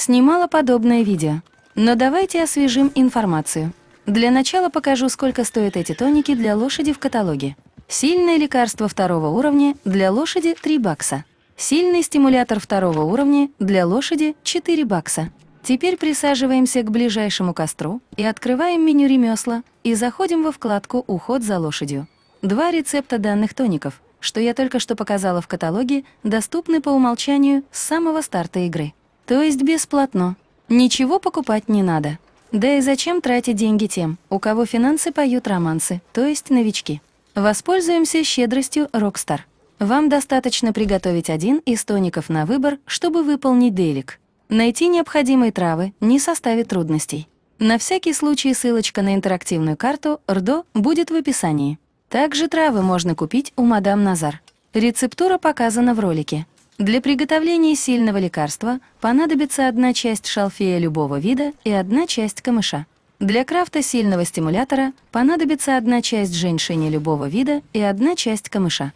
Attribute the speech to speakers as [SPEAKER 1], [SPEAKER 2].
[SPEAKER 1] снимала подобное видео. Но давайте освежим информацию. Для начала покажу, сколько стоят эти тоники для лошади в каталоге. Сильное лекарство второго уровня для лошади 3 бакса. Сильный стимулятор второго уровня для лошади 4 бакса. Теперь присаживаемся к ближайшему костру и открываем меню ремесла и заходим во вкладку «Уход за лошадью». Два рецепта данных тоников, что я только что показала в каталоге, доступны по умолчанию с самого старта игры. То есть бесплатно. Ничего покупать не надо. Да и зачем тратить деньги тем, у кого финансы поют романсы, то есть новички? Воспользуемся щедростью Rockstar. Вам достаточно приготовить один из тоников на выбор, чтобы выполнить делик. Найти необходимые травы не составит трудностей. На всякий случай ссылочка на интерактивную карту РДО будет в описании. Также травы можно купить у мадам Назар. Рецептура показана в ролике. Для приготовления сильного лекарства понадобится одна часть шалфея любого вида и одна часть камыша. Для крафта сильного стимулятора понадобится одна часть женьшеня любого вида и одна часть камыша.